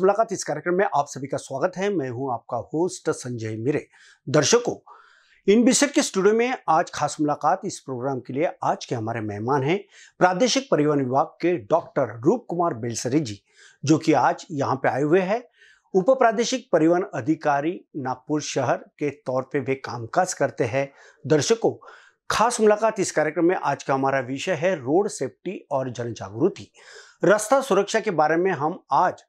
मुलाकात इस कार्यक्रम में आप सभी का स्वागत है मैं हूं आपका होस्ट संजय मिरे दर्शकों इन बिसर के स्टूडियो में आज खास मुलाकात इस प्रोग्राम के लिए आज के हमारे मेहमान हैं प्रादेशिक परिवहन विभाग के डॉक्टर रूप कुमार बेलसरे जी जो कि आज यहाँ पे आए हुए हैं उप प्रादेशिक परिवहन अधिकारी नागपुर शहर के तौर पे वे कामकाज करते हैं दर्शकों खास मुलाकात इस कार्यक्रम में आज का हमारा विषय है रोड सेफ्टी और जन जागृति रास्ता सुरक्षा के बारे में हम आज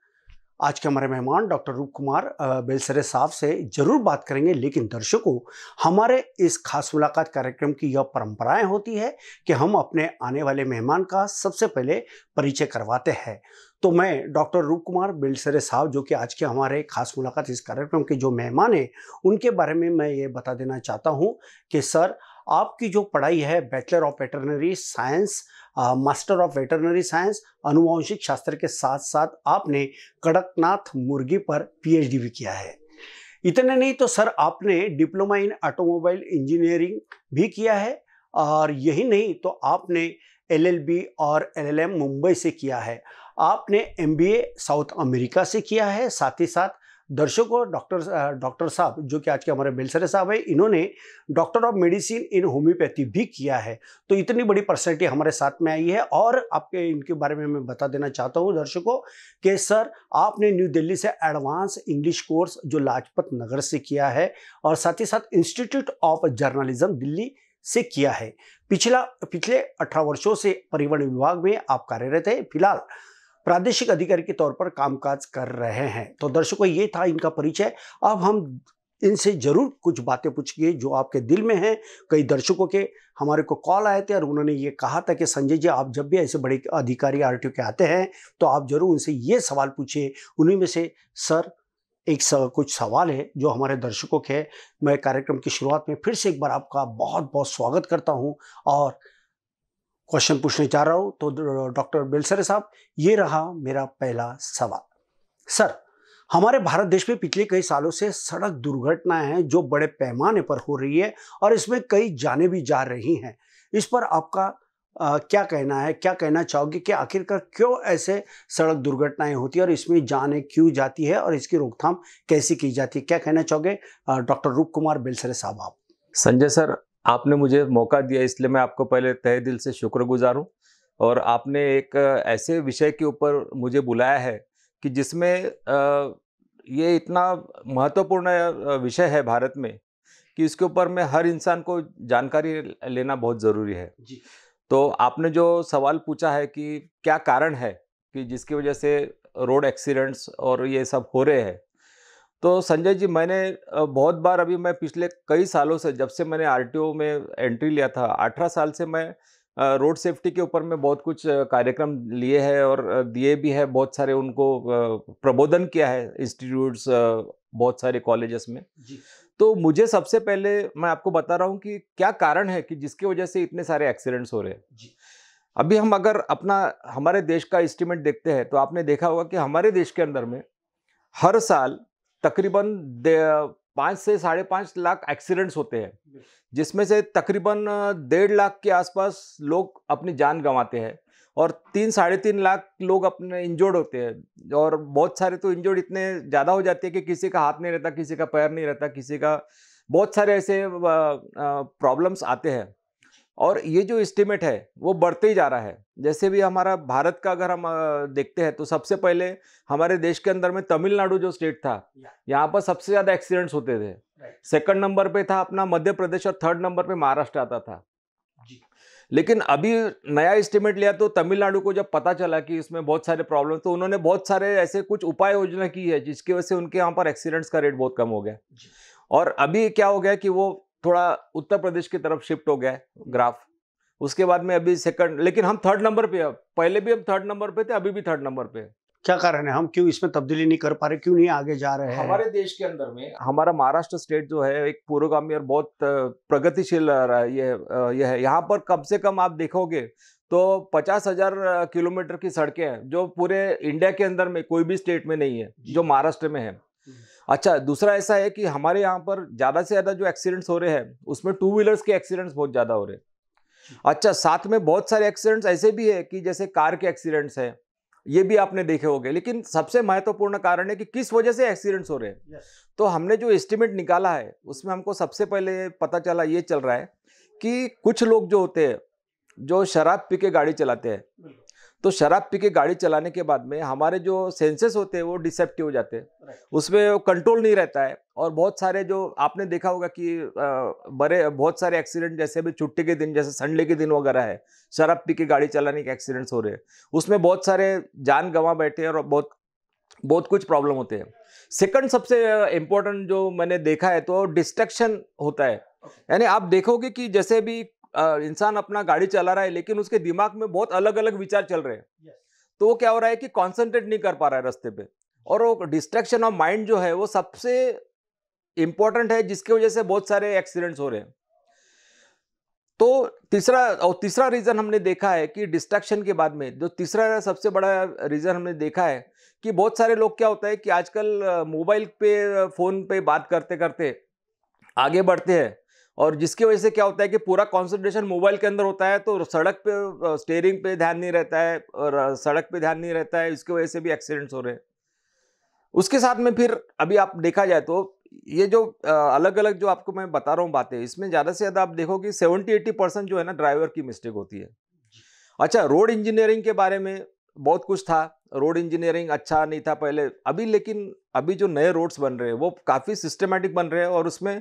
आज के हमारे मेहमान डॉक्टर रूप कुमार बेलसरे साहब से जरूर बात करेंगे लेकिन दर्शकों हमारे इस खास मुलाकात कार्यक्रम की यह परंपराएं होती है कि हम अपने आने वाले मेहमान का सबसे पहले परिचय करवाते हैं तो मैं डॉक्टर रूप कुमार बेलसरे साहब जो कि आज के हमारे खास मुलाकात इस कार्यक्रम के जो मेहमान हैं उनके बारे में मैं ये बता देना चाहता हूँ कि सर आपकी जो पढ़ाई है bachelor of veterinary science master of veterinary science अनुवांशिक शास्त्र के साथ साथ आपने कड़कनाथ मुर्गी पर पीएचडी भी किया है इतने नहीं तो सर आपने डिप्लोमा इन ऑटोमोबाइल इंजीनियरिंग भी किया है और यही नहीं तो आपने एलएलबी और एलएलएम मुंबई से किया है आपने एमबीए साउथ अमेरिका से किया है साथ ही साथ दर्शकों डॉक्टर डॉक्टर साहब जो कि आज के हमारे बेलसरे साहब है इन्होंने doctor of medicine in homeopathy भी किया है तो इतनी बड़ी पर्सनैलिटी हमारे साथ में आई है और आपके इनके बारे में मैं बता देना चाहता हूँ दर्शकों के सर आपने न्यू दिल्ली से एडवांस इंग्लिश कोर्स जो लाजपत नगर से किया है और साथ ही साथ इंस्टीट्यूट ऑफ जर्नलिज्म दिल्ली से किया है पिछला पिछले अठारह वर्षों से परिवहन विभाग में आप कार्यरत है फिलहाल प्रादेशिक अधिकारी के तौर पर कामकाज कर रहे हैं तो दर्शकों ये था इनका परिचय अब हम इनसे ज़रूर कुछ बातें पूछिए जो आपके दिल में हैं कई दर्शकों के हमारे को कॉल आए थे और उन्होंने ये कहा था कि संजय जी आप जब भी ऐसे बड़े अधिकारी आर के आते हैं तो आप ज़रूर उनसे ये सवाल पूछिए उन्हीं में से सर एक सव, कुछ सवाल है जो हमारे दर्शकों के मैं कार्यक्रम की शुरुआत में फिर से एक बार आपका बहुत बहुत स्वागत करता हूँ और क्वेश्चन पूछने चाह रहा हूँ तो डॉक्टर बेलसरे साहब ये रहा मेरा पहला सवाल सर हमारे भारत देश में पिछले कई सालों से सड़क दुर्घटनाएं हैं जो बड़े पैमाने पर हो रही है और इसमें कई जाने भी जा रही हैं इस पर आपका आ, क्या कहना है क्या कहना चाहोगे कि आखिरकार क्यों ऐसे सड़क दुर्घटनाएं होती है और इसमें जाने क्यों जाती है और इसकी रोकथाम कैसी की जाती है क्या कहना चाहोगे डॉक्टर रूप कुमार बेलसरे साहब आप संजय सर आपने मुझे मौका दिया इसलिए मैं आपको पहले तहे दिल से शुक्रगुजार हूँ और आपने एक ऐसे विषय के ऊपर मुझे बुलाया है कि जिसमें ये इतना महत्वपूर्ण विषय है भारत में कि इसके ऊपर में हर इंसान को जानकारी लेना बहुत ज़रूरी है जी। तो आपने जो सवाल पूछा है कि क्या कारण है कि जिसकी वजह से रोड एक्सीडेंट्स और ये सब हो रहे हैं तो संजय जी मैंने बहुत बार अभी मैं पिछले कई सालों से जब से मैंने आर में एंट्री लिया था अठारह साल से मैं रोड सेफ्टी के ऊपर में बहुत कुछ कार्यक्रम लिए हैं और दिए भी है बहुत सारे उनको प्रबोधन किया है इंस्टीट्यूट्स बहुत सारे कॉलेजेस में जी। तो मुझे सबसे पहले मैं आपको बता रहा हूँ कि क्या कारण है कि जिसकी वजह से इतने सारे एक्सीडेंट्स हो रहे हैं अभी हम अगर अपना हमारे देश का एस्टिमेट देखते हैं तो आपने देखा होगा कि हमारे देश के अंदर में हर साल तकरीबन पाँच से साढ़े पाँच लाख एक्सीडेंट्स होते हैं जिसमें से तकरीबन डेढ़ लाख के आसपास लोग अपनी जान गंवाते हैं और तीन साढ़े तीन लाख लोग अपने इंजोर्ड होते हैं और बहुत सारे तो इंजोर्ड इतने ज़्यादा हो जाते हैं कि किसी का हाथ नहीं रहता किसी का पैर नहीं रहता किसी का बहुत सारे ऐसे प्रॉब्लम्स आते हैं और ये जो इस्टीमेट है वो बढ़ते ही जा रहा है जैसे भी हमारा भारत का अगर हम देखते हैं तो सबसे पहले हमारे देश के अंदर में तमिलनाडु जो स्टेट था यहाँ पर सबसे ज़्यादा एक्सीडेंट्स होते थे सेकंड नंबर पे था अपना मध्य प्रदेश और थर्ड नंबर पे महाराष्ट्र आता था लेकिन अभी नया इस्टीमेट लिया तो तमिलनाडु को जब पता चला कि इसमें बहुत सारे प्रॉब्लम तो उन्होंने बहुत सारे ऐसे कुछ उपाय योजना की है जिसकी वजह से उनके यहाँ पर एक्सीडेंट्स का रेट बहुत कम हो गया और अभी क्या हो गया कि वो थोड़ा उत्तर प्रदेश की तरफ शिफ्ट हो गया है ग्राफ उसके बाद में अभी सेकंड लेकिन हम थर्ड नंबर पे पहले भी हम थर्ड नंबर पे थे अभी भी थर्ड नंबर पे क्या कारण है हम क्यों इसमें तब्दीली नहीं कर पा रहे क्यों नहीं आगे जा रहे हैं हमारे देश के अंदर में हमारा महाराष्ट्र स्टेट जो है एक पूर्वगामी और बहुत प्रगतिशील ये ये है यहाँ पर कम से कम आप देखोगे तो पचास हजार किलोमीटर की सड़कें हैं जो पूरे इंडिया के अंदर में कोई भी स्टेट में नहीं है जो महाराष्ट्र में है हम्म। अच्छा दूसरा ऐसा है कि हमारे यहाँ पर ज़्यादा से ज़्यादा जो एक्सीडेंट्स हो रहे हैं उसमें टू व्हीलर्स के एक्सीडेंट्स बहुत ज़्यादा हो रहे हैं अच्छा साथ में बहुत सारे एक्सीडेंट्स ऐसे भी है कि जैसे कार के एक्सीडेंट्स हैं ये भी आपने देखे होंगे लेकिन सबसे महत्वपूर्ण कारण है कि किस वजह से एक्सीडेंट्स हो रहे हैं yes. तो हमने जो एस्टिमेट निकाला है उसमें हमको सबसे पहले पता चला ये चल रहा है कि कुछ लोग जो होते हैं जो शराब पी के गाड़ी चलाते हैं तो शराब पी के गाड़ी चलाने के बाद में हमारे जो सेंसेस होते हैं वो डिसेप्टिव हो जाते हैं उसमें कंट्रोल नहीं रहता है और बहुत सारे जो आपने देखा होगा कि बड़े बहुत सारे एक्सीडेंट जैसे अभी छुट्टी के दिन जैसे संडे के दिन वगैरह है शराब पी के गाड़ी चलाने के एक्सीडेंट्स हो रहे हैं उसमें बहुत सारे जान गंवा बैठे हैं और बहुत बहुत कुछ प्रॉब्लम होते हैं सेकंड सबसे इम्पोर्टेंट जो मैंने देखा है तो डिस्ट्रक्शन होता है यानी आप देखोगे कि जैसे भी इंसान अपना गाड़ी चला रहा है लेकिन उसके दिमाग में बहुत अलग अलग विचार चल रहे हैं तो वो क्या हो रहा है कि कॉन्सेंट्रेट नहीं कर पा रहा है रस्ते पे और वो डिस्ट्रैक्शन ऑफ माइंड जो है वो सबसे इंपॉर्टेंट है जिसकी वजह से बहुत सारे एक्सीडेंट्स हो रहे हैं तो तीसरा और तीसरा रीज़न हमने देखा है कि डिस्ट्रैक्शन के बाद में जो तीसरा सबसे बड़ा रीज़न हमने देखा है कि बहुत सारे लोग क्या होता है कि आजकल मोबाइल पे फ़ोन पे बात करते करते आगे बढ़ते हैं और जिसकी वजह से क्या होता है कि पूरा कॉन्सेंट्रेशन मोबाइल के अंदर होता है तो सड़क पे स्टेयरिंग पे ध्यान नहीं रहता है और सड़क पे ध्यान नहीं रहता है इसकी वजह से भी एक्सीडेंट्स हो रहे हैं उसके साथ में फिर अभी आप देखा जाए तो ये जो अलग अलग जो आपको मैं बता रहा हूँ बातें इसमें ज़्यादा से ज़्यादा आप देखो कि सेवेंटी एट्टी परसेंट जो है ना ड्राइवर की मिस्टेक होती है अच्छा रोड इंजीनियरिंग के बारे में बहुत कुछ था रोड इंजीनियरिंग अच्छा नहीं था पहले अभी लेकिन अभी जो नए रोड्स बन रहे हैं वो काफ़ी सिस्टमेटिक बन रहे हैं और उसमें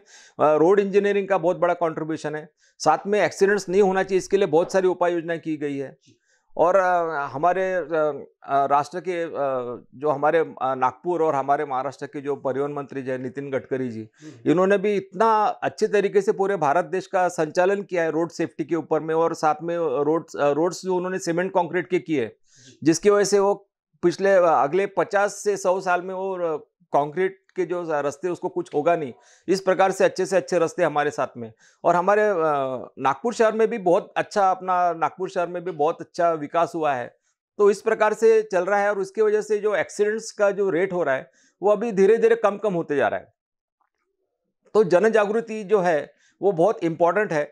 रोड इंजीनियरिंग का बहुत बड़ा कंट्रीब्यूशन है साथ में एक्सीडेंट्स नहीं होना चाहिए इसके लिए बहुत सारी उपाय योजनाएं की गई है और हमारे राष्ट्र के जो हमारे नागपुर और हमारे महाराष्ट्र के जो परिवहन मंत्री जी नितिन गडकरी जी हम्म, हम्म। इन्होंने भी इतना अच्छे तरीके से पूरे भारत देश का संचालन किया है रोड सेफ्टी के ऊपर में और साथ में रोड्स रोड्स जो उन्होंने सीमेंट कंक्रीट के किए जिसकी वजह से वो पिछले अगले पचास से सौ साल में वो कंक्रीट के जो रास्ते उसको कुछ होगा नहीं इस प्रकार से अच्छे से अच्छे रास्ते हमारे साथ में और हमारे नागपुर शहर में भी बहुत अच्छा अपना नागपुर शहर में भी बहुत अच्छा विकास हुआ है तो इस प्रकार से चल रहा है और उसकी वजह से जो एक्सीडेंट्स का जो रेट हो रहा है वो अभी धीरे धीरे कम कम होते जा रहा है तो जन जागृति जो है वो बहुत इम्पोर्टेंट है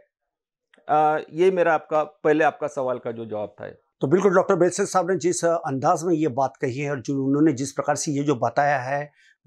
आ, ये मेरा आपका पहले आपका सवाल का जो जवाब था तो बिल्कुल डॉक्टर बेलसेन साहब ने जिस अंदाज में ये बात कही है और जो उन्होंने जिस प्रकार से ये जो बताया है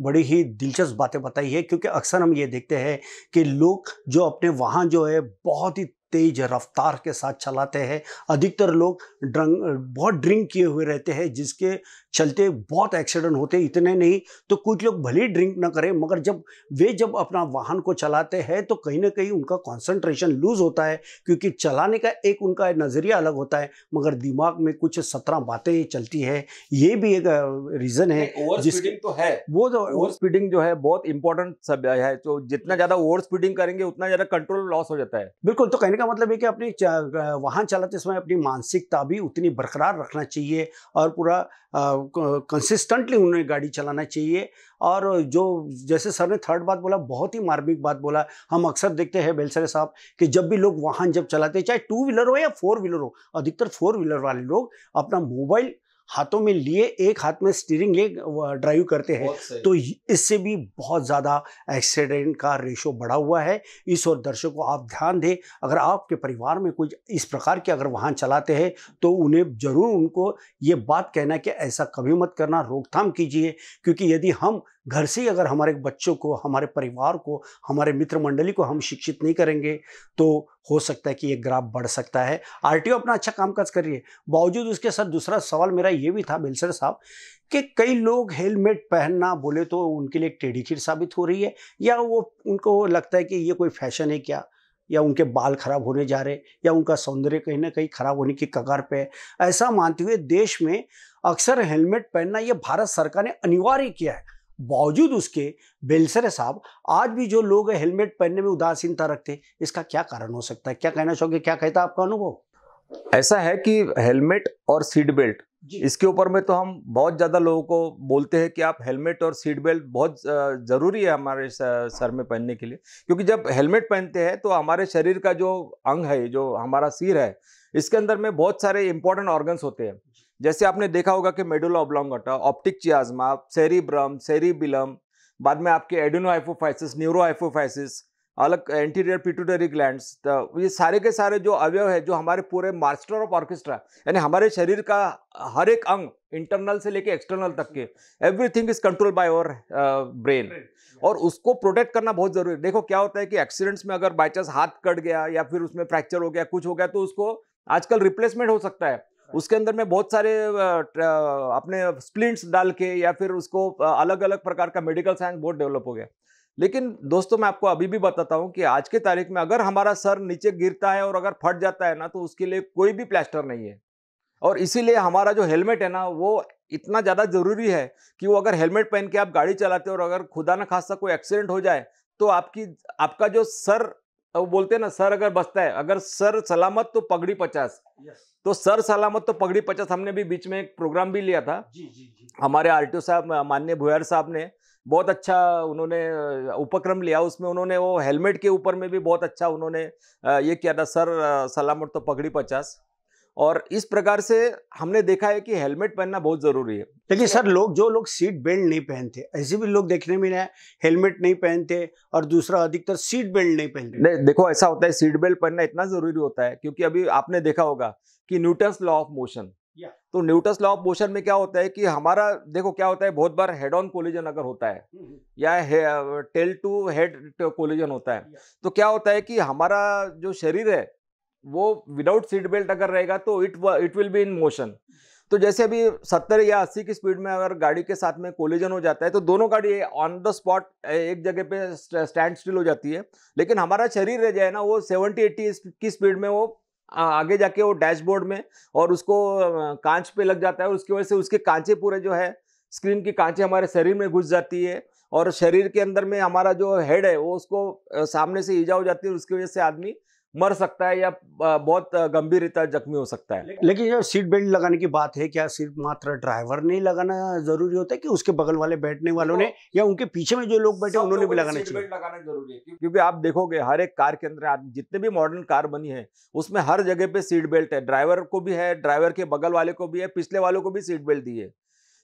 बड़ी ही दिलचस्प बातें बताई है क्योंकि अक्सर हम ये देखते हैं कि लोग जो अपने वाहन जो है बहुत ही तेज रफ्तार के साथ चलाते हैं अधिकतर लोग ड्रंक बहुत ड्रिंक किए हुए रहते हैं जिसके चलते बहुत एक्सीडेंट होते इतने नहीं तो कुछ लोग भले ही ड्रिंक ना करें मगर जब वे जब अपना वाहन को चलाते हैं तो कहीं ना कहीं उनका कंसंट्रेशन लूज होता है क्योंकि चलाने का एक उनका नज़रिया अलग होता है मगर दिमाग में कुछ सत्रह बातें चलती है ये भी एक रीज़न है स्पीडिंग तो है वो जो ओवर स्पीडिंग जो है बहुत इंपॉर्टेंट सब है तो जितना ज़्यादा ओवर स्पीडिंग करेंगे उतना ज़्यादा कंट्रोल लॉस हो जाता है बिल्कुल तो कहने का मतलब है कि अपनी वाहन चलाते समय अपनी मानसिकता भी उतनी बरकरार रखना चाहिए और पूरा कंसिस्टेंटली उन्हें गाड़ी चलाना चाहिए और जो जैसे सर ने थर्ड बात बोला बहुत ही मार्मिक बात बोला हम अक्सर देखते हैं बेलसरे साहब कि जब भी लोग वाहन जब चलाते चाहे टू व्हीलर हो या फोर व्हीलर हो अधिकतर फोर व्हीलर वाले लोग अपना मोबाइल हाथों में लिए एक हाथ में स्टीयरिंग लिए ड्राइव करते हैं तो इससे भी बहुत ज़्यादा एक्सीडेंट का रेशो बढ़ा हुआ है इस और दर्शकों को आप ध्यान दें अगर आपके परिवार में कुछ इस प्रकार के अगर वाहन चलाते हैं तो उन्हें ज़रूर उनको ये बात कहना कि ऐसा कभी मत करना रोकथाम कीजिए क्योंकि यदि हम घर से ही अगर हमारे बच्चों को हमारे परिवार को हमारे मित्र मंडली को हम शिक्षित नहीं करेंगे तो हो सकता है कि ये ग्राफ बढ़ सकता है आर अपना अच्छा कामकाज कर रही है बावजूद उसके साथ दूसरा सवाल मेरा ये भी था बेलसर साहब कि कई लोग हेलमेट पहनना बोले तो उनके लिए टेढ़ी खीर साबित हो रही है या वो उनको लगता है कि ये कोई फैशन है क्या या उनके बाल खराब होने जा रहे या उनका सौंदर्य कहीं ना कहीं खराब होने की कगार पे है ऐसा मानते हुए देश में अक्सर हेलमेट पहनना यह भारत सरकार ने अनिवार्य किया है बावजूद उसके बेलसरे साहब आज भी जो लोग हेलमेट पहनने में उदासीनता रखते इसका क्या कारण हो सकता है क्या कहना चाहोगे क्या कहता है आपका अनुभव ऐसा है कि हेलमेट और सीट बेल्ट इसके ऊपर में तो हम बहुत ज़्यादा लोगों को बोलते हैं कि आप हेलमेट और सीट बेल्ट बहुत ज़रूरी है हमारे सर में पहनने के लिए क्योंकि जब हेलमेट पहनते हैं तो हमारे शरीर का जो अंग है जो हमारा सिर है इसके अंदर में बहुत सारे इंपॉर्टेंट ऑर्गन्स होते हैं जैसे आपने देखा होगा कि मेडुला ओब्लोंगटा ऑप्टिक चियाजमा सेरी बिलम बाद में आपके न्यूरो आइफोफाइसिस अलग एंटीरियर पिटूटरी ग्लैंड तो ये सारे के सारे जो अवयव है जो हमारे पूरे मास्टर ऑफ ऑर्केस्ट्रा यानी हमारे शरीर का हर एक अंग इंटरनल से लेके एक्सटर्नल तक के everything is control by our brain और उसको प्रोटेक्ट करना बहुत जरूरी है देखो क्या होता है कि एक्सीडेंट्स में अगर बाई चांस हाथ कट गया या फिर उसमें फ्रैक्चर हो गया कुछ हो गया तो उसको आजकल रिप्लेसमेंट हो सकता है उसके अंदर में बहुत सारे अपने स्प्लिंट्स डाल के या फिर उसको अलग अलग प्रकार का मेडिकल साइंस बहुत डेवलप हो गया लेकिन दोस्तों मैं आपको अभी भी बताता हूँ कि आज के तारीख में अगर हमारा सर नीचे गिरता है और अगर फट जाता है ना तो उसके लिए कोई भी प्लास्टर नहीं है और इसीलिए हमारा जो हेलमेट है ना वो इतना ज़्यादा ज़रूरी है कि वो अगर हेलमेट पहन के आप गाड़ी चलाते हो और अगर खुदा ना खासा कोई एक्सीडेंट हो जाए तो आपकी आपका जो सर अब बोलते हैं ना सर अगर बचता है अगर सर सलामत तो पगड़ी पचास yes. तो सर सलामत तो पगड़ी पचास हमने भी बीच में एक प्रोग्राम भी लिया था जी जी जी हमारे आर साहब माननीय भुयार साहब ने बहुत अच्छा उन्होंने उपक्रम लिया उसमें उन्होंने वो हेलमेट के ऊपर में भी बहुत अच्छा उन्होंने ये किया था सर सलामत तो पगड़ी पचास और इस प्रकार से हमने देखा है कि हेलमेट पहनना बहुत ज़रूरी है लेकिन सर लोग जो लोग सीट बेल्ट नहीं पहनते ऐसे भी लोग देखने में आए हेलमेट नहीं पहनते और दूसरा अधिकतर सीट बेल्ट नहीं पहनते नहीं देखो ऐसा होता है सीट बेल्ट पहनना इतना ज़रूरी होता है क्योंकि अभी आपने देखा होगा कि न्यूटन्स लॉ ऑफ मोशन तो न्यूटस लॉ ऑफ मोशन में क्या होता है कि हमारा देखो क्या होता है बहुत बार हेड ऑन कोलिजन अगर होता है हम्म, हम्म। या टेल टू हेड कोलिजन होता है तो क्या होता है कि हमारा जो शरीर है वो विदाउट सीट बेल्ट अगर रहेगा तो it it will be in motion तो जैसे अभी सत्तर या अस्सी की स्पीड में अगर गाड़ी के साथ में कोलिजन हो जाता है तो दोनों गाड़ी ऑन द स्पॉट एक जगह पे स्टैंड स्टिल हो जाती है लेकिन हमारा शरीर रह जाए ना वो सेवेंटी एट्टी की स्पीड में वो आगे जाके वो डैशबोर्ड में और उसको कांच पे लग जाता है उसकी वजह से उसके कांचे पूरे जो है स्क्रीन की कांचे हमारे शरीर में घुस जाती है और शरीर के अंदर में हमारा जो हेड है वो उसको सामने से ईजा हो जाती है उसकी वजह से आदमी मर सकता है या बहुत गंभीर रीता जख्मी हो सकता है लेकिन जब सीट बेल्ट लगाने की बात है क्या सिर्फ मात्र ड्राइवर नहीं लगाना जरूरी होता है कि उसके बगल वाले बैठने वालों ने या उनके पीछे में जो लोग बैठे उन्होंने भी लगाना चाहिए लगाना जरूरी है क्योंकि आप देखोगे हर एक कार के अंदर जितने भी मॉडर्न कार बनी है उसमें हर जगह पे सीट बेल्ट है ड्राइवर को भी है ड्राइवर के बगल वाले को भी है पिछले वालों को भी सीट बेल्ट दी है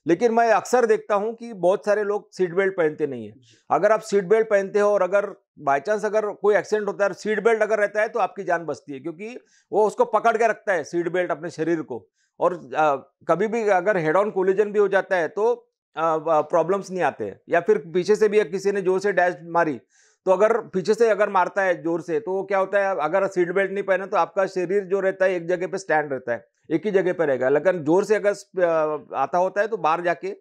लेकिन मैं अक्सर देखता हूं कि बहुत सारे लोग सीट बेल्ट पहनते नहीं है अगर आप सीट बेल्ट पहनते हो और अगर बाई चांस अगर कोई एक्सीडेंट होता है सीट बेल्ट अगर रहता है तो आपकी जान बचती है क्योंकि वो उसको पकड़ के रखता है सीट बेल्ट अपने शरीर को और आ, कभी भी अगर हेड ऑन कोलिजन भी हो जाता है तो प्रॉब्लम्स नहीं आते हैं या फिर पीछे से भी किसी ने जोर से डैश मारी तो अगर पीछे से अगर मारता है जोर से तो क्या होता है अगर सीट बेल्ट नहीं पहना तो आपका शरीर जो रहता है एक जगह पे स्टैंड रहता है एक ही जगह पर रहेगा लेकिन जोर से अगर आता होता है तो बाहर जाके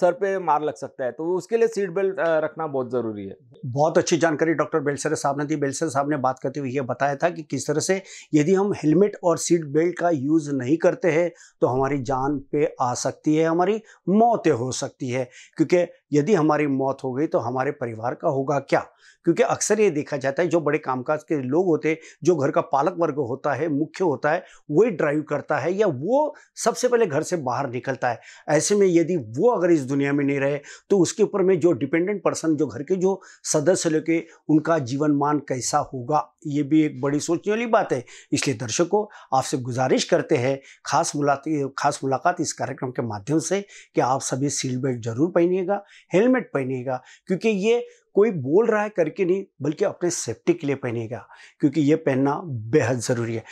सर पे मार लग सकता है तो उसके लिए सीट बेल्ट रखना बहुत ज़रूरी है बहुत अच्छी जानकारी डॉक्टर बेलसरे साहब ने दी बेलसर साहब ने बात करते हुए ये बताया था कि किस तरह से यदि हम हेलमेट और सीट बेल्ट का यूज़ नहीं करते हैं तो हमारी जान पे आ सकती है हमारी मौतें हो सकती है क्योंकि यदि हमारी मौत हो गई तो हमारे परिवार का होगा क्या क्योंकि अक्सर ये देखा जाता है जो बड़े कामकाज के लोग होते हैं जो घर का पालक वर्ग होता है मुख्य होता है वही ड्राइव करता है या वो सबसे पहले घर से बाहर निकलता है ऐसे में यदि वो अगर इस दुनिया में नहीं रहे तो उसके ऊपर में जो डिपेंडेंट पर्सन जो घर के जो सदस्य लोग उनका जीवन मान कैसा होगा ये भी एक बड़ी सोचने वाली बात है इसलिए दर्शकों आपसे गुजारिश करते हैं खास मुलाकात खास मुलाकात इस कार्यक्रम के माध्यम से कि आप सभी सील बेल्ट जरूर पहनिएगा हेलमेट पहनिएगा क्योंकि ये कोई बोल रहा है करके नहीं बल्कि अपने सेफ्टी के लिए पहनेगा क्योंकि ये पहनना बेहद ज़रूरी है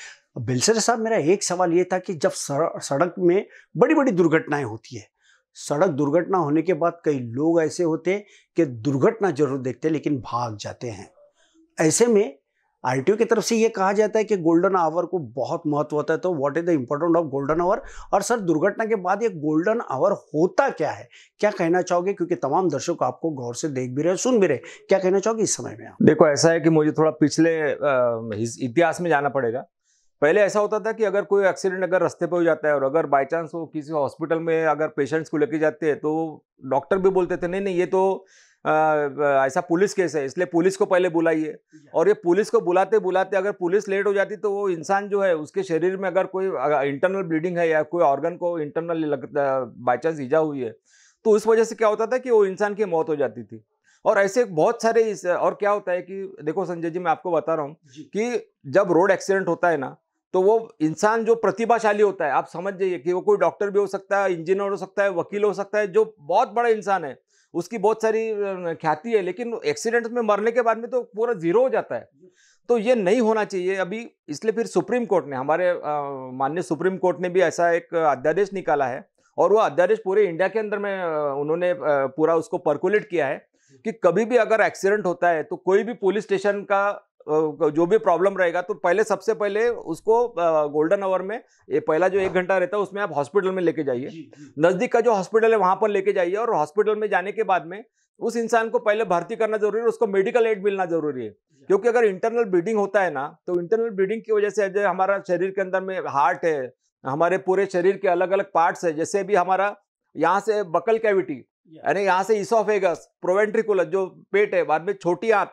बिलसर साहब मेरा एक सवाल ये था कि जब सड़क में बड़ी बड़ी दुर्घटनाएं होती है सड़क दुर्घटना होने के बाद कई लोग ऐसे होते हैं कि दुर्घटना जरूर देखते हैं लेकिन भाग जाते हैं ऐसे में आर की तरफ से ये कहा जाता है कि गोल्डन आवर को बहुत महत्व होता है तो what is the important of golden hour और सर दुर्घटना के बाद ये गोल्डन आवर होता क्या है क्या कहना चाहोगे क्योंकि तमाम दर्शक आपको गौर से देख भी रहे सुन भी रहे क्या कहना चाहोगे इस समय में आप देखो ऐसा है कि मुझे थोड़ा पिछले इतिहास में जाना पड़ेगा पहले ऐसा होता था कि अगर कोई एक्सीडेंट अगर रास्ते पर हो जाता है और अगर बाई चांस वो किसी हॉस्पिटल में अगर पेशेंट्स को लेके जाते हैं तो डॉक्टर भी बोलते थे नहीं नहीं ये तो आ, ऐसा पुलिस केस है इसलिए पुलिस को पहले बुलाइए और ये पुलिस को बुलाते बुलाते अगर पुलिस लेट हो जाती तो वो इंसान जो है उसके शरीर में अगर कोई अगर इंटरनल ब्लीडिंग है या कोई ऑर्गन को इंटरनल लगता बाई चांस ईजा हुई है तो उस वजह से क्या होता था कि वो इंसान की मौत हो जाती थी और ऐसे बहुत सारे इस और क्या होता है कि देखो संजय जी मैं आपको बता रहा हूँ कि जब रोड एक्सीडेंट होता है ना तो वो इंसान जो प्रतिभाशाली होता है आप समझ जाइए कि वो कोई डॉक्टर भी हो सकता है इंजीनियर हो सकता है वकील हो सकता है जो बहुत बड़ा इंसान है उसकी बहुत सारी ख्याति है लेकिन एक्सीडेंट में मरने के बाद में तो पूरा जीरो हो जाता है तो ये नहीं होना चाहिए अभी इसलिए फिर सुप्रीम कोर्ट ने हमारे माननीय सुप्रीम कोर्ट ने भी ऐसा एक अध्यादेश निकाला है और वो अध्यादेश पूरे इंडिया के अंदर में उन्होंने पूरा उसको परकुलेट किया है कि कभी भी अगर एक्सीडेंट होता है तो कोई भी पुलिस स्टेशन का जो भी प्रॉब्लम रहेगा तो पहले सबसे पहले उसको गोल्डन आवर में ये पहला जो एक घंटा रहता है उसमें आप हॉस्पिटल में लेके जाइए नज़दीक का जो हॉस्पिटल है वहाँ पर लेके जाइए और हॉस्पिटल में जाने के बाद में उस इंसान को पहले भर्ती करना जरूरी है उसको मेडिकल एड मिलना जरूरी है क्योंकि अगर इंटरनल ब्लीडिंग होता है ना तो इंटरनल ब्लीडिंग की वजह से हमारा शरीर के अंदर में हार्ट है हमारे पूरे शरीर के अलग अलग पार्ट्स है जैसे भी हमारा यहाँ से बकल कैविटी यानी यहाँ से इसोफेगस प्रोवेंट्रिकुलर जो पेट है बाद में छोटी आंत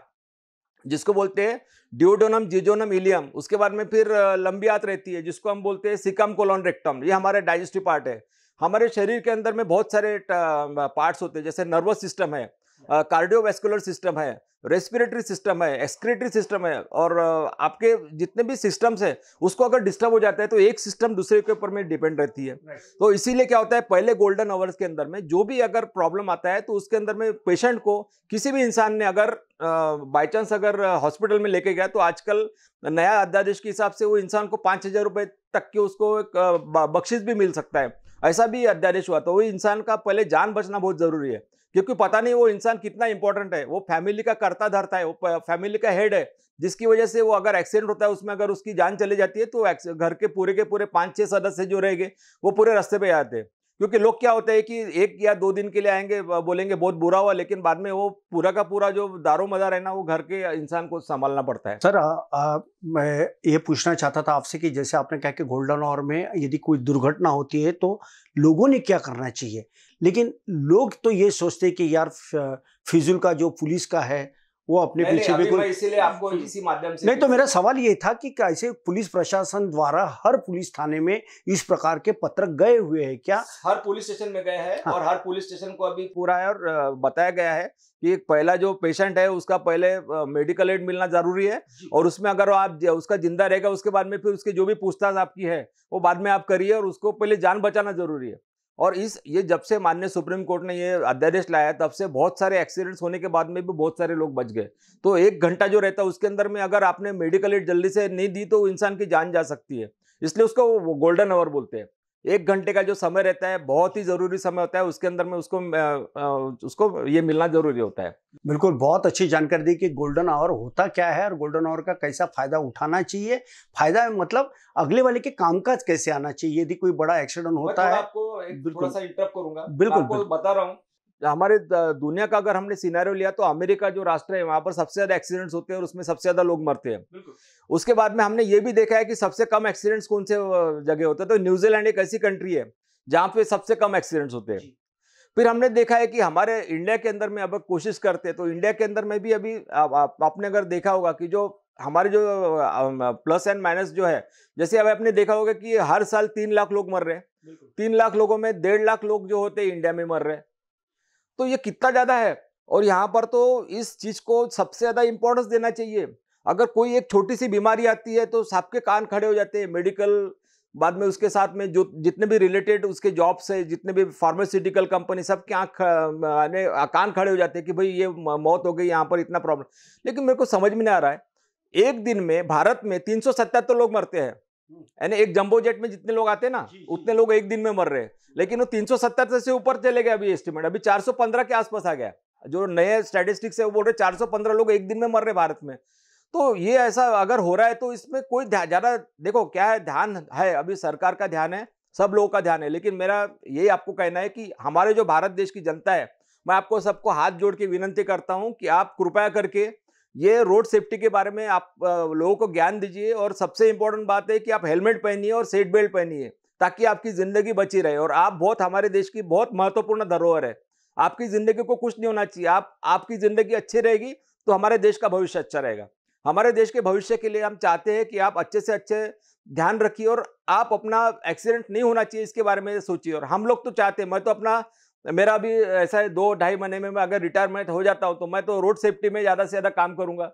जिसको बोलते हैं ड्यूडोनम जीजोनम इलियम उसके बाद में फिर लंबी आत रहती है जिसको हम बोलते हैं सिकम कोलोन रेक्टम ये हमारे डाइजेस्टिव पार्ट है हमारे शरीर के अंदर में बहुत सारे पार्ट्स होते हैं जैसे नर्वस सिस्टम है कार्डियोवेस्कुलर सिस्टम है रेस्पिरेटरी सिस्टम है एक्सक्रेटरी सिस्टम है और आपके जितने भी सिस्टम्स है उसको अगर डिस्टर्ब हो जाता है तो एक सिस्टम दूसरे के ऊपर में डिपेंड रहती है तो इसीलिए क्या होता है पहले गोल्डन आवर्स के अंदर में जो भी अगर प्रॉब्लम आता है तो उसके अंदर में पेशेंट को किसी भी इंसान ने अगर बाई चांस अगर हॉस्पिटल में लेके गया तो आजकल नया अध्यादेश के हिसाब से वो इंसान को पाँच हज़ार तक के उसको एक बख्शिश भी मिल सकता है ऐसा भी अध्यादेश हुआ तो वो इंसान का पहले जान बचना बहुत ज़रूरी है क्योंकि पता नहीं वो इंसान कितना इंपॉर्टेंट है वो फैमिली का कर्ता धरता है वो फैमिली का हेड है जिसकी वजह से वो अगर एक्सीडेंट होता है उसमें अगर उसकी जान चली जाती है तो घर के पूरे के पूरे पाँच छः सदस्य जो रहेंगे वो पूरे रास्ते पे आते हैं क्योंकि लोग क्या होते हैं कि एक या दो दिन के लिए आएंगे बोलेंगे बहुत बुरा हुआ लेकिन बाद में वो पूरा का पूरा जो दारो मदार है ना वो घर के इंसान को संभालना पड़ता है सर आ, आ, मैं ये पूछना चाहता था आपसे कि जैसे आपने कहा कि गोल्डन और में यदि कोई दुर्घटना होती है तो लोगों ने क्या करना चाहिए लेकिन लोग तो ये सोचते कि यार फिजुल का जो पुलिस का है वो अपने पीछे भी कोई इसीलिए आपको हम्म। इसी माध्यम से नहीं तो मेरा सवाल ये था कि कैसे पुलिस प्रशासन द्वारा हर पुलिस थाने में इस प्रकार के पत्र गए हुए हैं क्या हर पुलिस स्टेशन में गए हैं हाँ। और हर पुलिस स्टेशन को अभी पूरा है और बताया गया है कि पहला जो पेशेंट है उसका पहले मेडिकल एड मिलना जरूरी है और उसमें अगर आप उसका जिंदा रहेगा उसके बाद में फिर उसके जो भी पूछताछ आपकी है वो बाद में आप करिए और उसको पहले जान बचाना जरूरी है और इस ये जब से माननीय सुप्रीम कोर्ट ने ये अध्यादेश लाया तब से बहुत सारे एक्सीडेंट्स होने के बाद में भी बहुत सारे लोग बच गए तो एक घंटा जो रहता है उसके अंदर में अगर आपने मेडिकल एड जल्दी से नहीं दी तो इंसान की जान जा सकती है इसलिए उसको गोल्डन आवर बोलते हैं एक घंटे का जो समय रहता है बहुत ही ज़रूरी समय होता है उसके अंदर में उसको उसको ये मिलना ज़रूरी होता है बिल्कुल बहुत अच्छी जानकारी दी कि गोल्डन आवर होता क्या है और गोल्डन आवर का कैसा फ़ायदा उठाना चाहिए फ़ायदा मतलब अगले वाले के कामकाज कैसे आना चाहिए यदि कोई बड़ा एक्सीडेंट होता है आपको एक सा इंटरप्ट करूंगा बिल्कुल, बिल्कुल बता रहा हूँ हमारे दुनिया का अगर हमने सिनेरियो लिया तो अमेरिका जो राष्ट्र है वहां पर सबसे ज्यादा एक्सीडेंट्स होते हैं और उसमें सबसे ज्यादा लोग मरते हैं उसके बाद में हमने ये भी देखा है कि सबसे कम एक्सीडेंट्स कौन से जगह होते हैं तो न्यूजीलैंड एक ऐसी कंट्री है जहाँ पे सबसे कम एक्सीडेंट्स होते हैं फिर हमने देखा है कि हमारे इंडिया के अंदर में अब कोशिश करते हैं तो इंडिया के अंदर में भी अभी आपने अगर देखा होगा कि जो हमारे जो प्लस एंड माइनस जो है जैसे अब आपने देखा होगा कि हर साल तीन लाख लोग मर रहे हैं तीन लाख लोगों में डेढ़ लाख लोग जो होते हैं इंडिया में मर रहे हैं तो ये कितना ज़्यादा है और यहाँ पर तो इस चीज़ को सबसे ज़्यादा इम्पोर्टेंस देना चाहिए अगर कोई एक छोटी सी बीमारी आती है तो सबके कान खड़े हो जाते हैं मेडिकल बाद में उसके साथ में जो जितने भी रिलेटेड उसके जॉब्स है जितने भी फार्मास्यूटिकल कंपनी सबके आँख कान खड़े हो जाते हैं कि भाई ये मौत हो गई यहाँ पर इतना प्रॉब्लम लेकिन मेरे को समझ में नहीं आ रहा है एक दिन में भारत में तीन तो लोग मरते हैं हम्म। यानी एक जंबो जेट में जितने लोग आते ना उतने लोग एक दिन में मर रहे लेकिन वो तीन से ऊपर चले गए अभी एस्टिमेट अभी चार के आसपास आ गया जो नए स्टैटिस्टिक्स है वो बोल रहे 415 लोग एक दिन में मर रहे भारत में तो ये ऐसा अगर हो रहा है तो इसमें कोई ज़्यादा देखो क्या है ध्यान है अभी सरकार का ध्यान है सब लोगों का ध्यान है लेकिन मेरा यही आपको कहना है कि हमारे जो भारत देश की जनता है मैं आपको सबको हाथ जोड़ के विनंती करता हूं कि आप कृपया करके ये रोड सेफ्टी के बारे में आप लोगों को ज्ञान दीजिए और सबसे इंपॉर्टेंट बात है कि आप हेलमेट पहनिए और सीट बेल्ट पहनिए ताकि आपकी ज़िंदगी बची रहे और आप बहुत हमारे देश की बहुत महत्वपूर्ण धरोहर है आपकी ज़िंदगी को कुछ नहीं होना चाहिए आप आपकी ज़िंदगी अच्छी रहेगी तो हमारे देश का भविष्य अच्छा रहेगा हमारे देश के भविष्य के लिए हम चाहते हैं कि आप अच्छे से अच्छे ध्यान रखिए और आप अपना एक्सीडेंट नहीं होना चाहिए इसके बारे में सोचिए और हम लोग तो चाहते हैं मैं तो अपना मेरा भी ऐसा है दो ढाई महीने में मैं अगर रिटायरमेंट हो जाता हूँ तो मैं तो रोड सेफ्टी में ज़्यादा से ज़्यादा काम करूँगा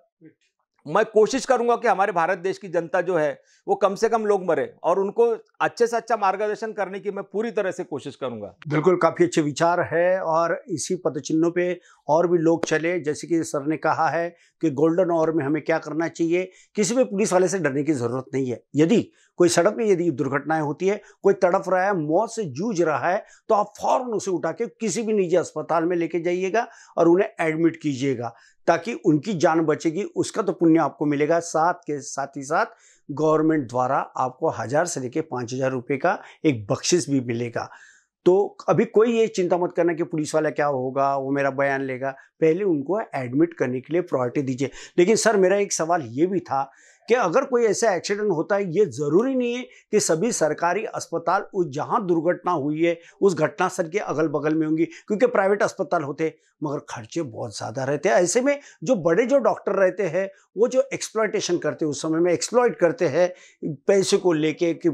मैं कोशिश करूंगा कि हमारे भारत देश की जनता जो है वो कम से कम लोग मरे और उनको अच्छे से अच्छा मार्गदर्शन करने की मैं पूरी तरह से कोशिश करूंगा बिल्कुल काफ़ी अच्छे विचार है और इसी पदचिन्हों पे और भी लोग चले जैसे कि सर ने कहा है कि गोल्डन आवर में हमें क्या करना चाहिए किसी भी पुलिस वाले से डरने की ज़रूरत नहीं है यदि कोई सड़क में यदि दुर्घटनाएं होती है कोई तड़प रहा है मौत से जूझ रहा है तो आप फौरन उसे उठा के किसी भी निजी अस्पताल में लेके जाइएगा और उन्हें एडमिट कीजिएगा ताकि उनकी जान बचेगी उसका तो पुण्य आपको मिलेगा साथ के साथ ही साथ गवर्नमेंट द्वारा आपको हज़ार से लेकर पाँच हज़ार रुपये का एक बख्शिश भी मिलेगा तो अभी कोई ये चिंता मत करना कि पुलिस वाला क्या होगा वो मेरा बयान लेगा पहले उनको एडमिट करने के लिए प्रायोरिटी दीजिए लेकिन सर मेरा एक सवाल ये भी था कि अगर कोई ऐसा एक्सीडेंट होता है ये ज़रूरी नहीं है कि सभी सरकारी अस्पताल उस जहां दुर्घटना हुई है उस घटना स्थल के अगल बगल में होंगी क्योंकि प्राइवेट अस्पताल होते मगर खर्चे बहुत ज़्यादा रहते हैं ऐसे में जो बड़े जो डॉक्टर रहते हैं वो जो एक्सप्लॉयटेशन करते उस समय में एक्सप्लॉयट करते हैं पैसे को लेके कि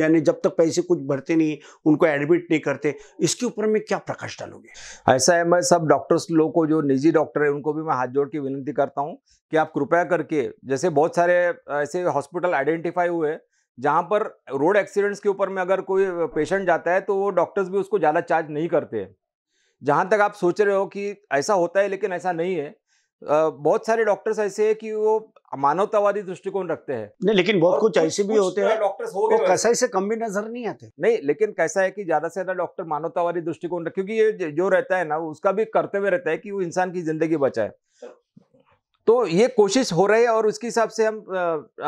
यानी जब तक पैसे कुछ भरते नहीं उनको एडमिट नहीं करते इसके ऊपर में क्या प्रकाश डालोगे ऐसा है मैं सब डॉक्टर्स लोग को जो निजी डॉक्टर है उनको भी मैं हाथ जोड़ के विनती करता हूँ कि आप कृपया करके जैसे बहुत सारे ऐसे हॉस्पिटल आइडेंटिफाई हुए जहाँ पर रोड एक्सीडेंट्स के ऊपर में अगर कोई पेशेंट जाता है तो वो डॉक्टर्स भी उसको ज़्यादा चार्ज नहीं करते हैं जहाँ तक आप सोच रहे हो कि ऐसा होता है लेकिन ऐसा नहीं है बहुत सारे डॉक्टर्स ऐसे हैं कि वो मानवतावादी दृष्टिकोण रखते हैं नहीं लेकिन बहुत कुछ ऐसे भी होते हैं डॉक्टर्स हो गए कैसा ऐसे कम भी नजर नहीं आते नहीं लेकिन कैसा है कि ज्यादा से ज्यादा डॉक्टर मानवतावादी दृष्टिकोण क्योंकि ये जो रहता है ना उसका भी कर्तव्य रहता है कि वो इंसान की जिंदगी बचाए तो ये कोशिश हो रही है और उसके हिसाब से हम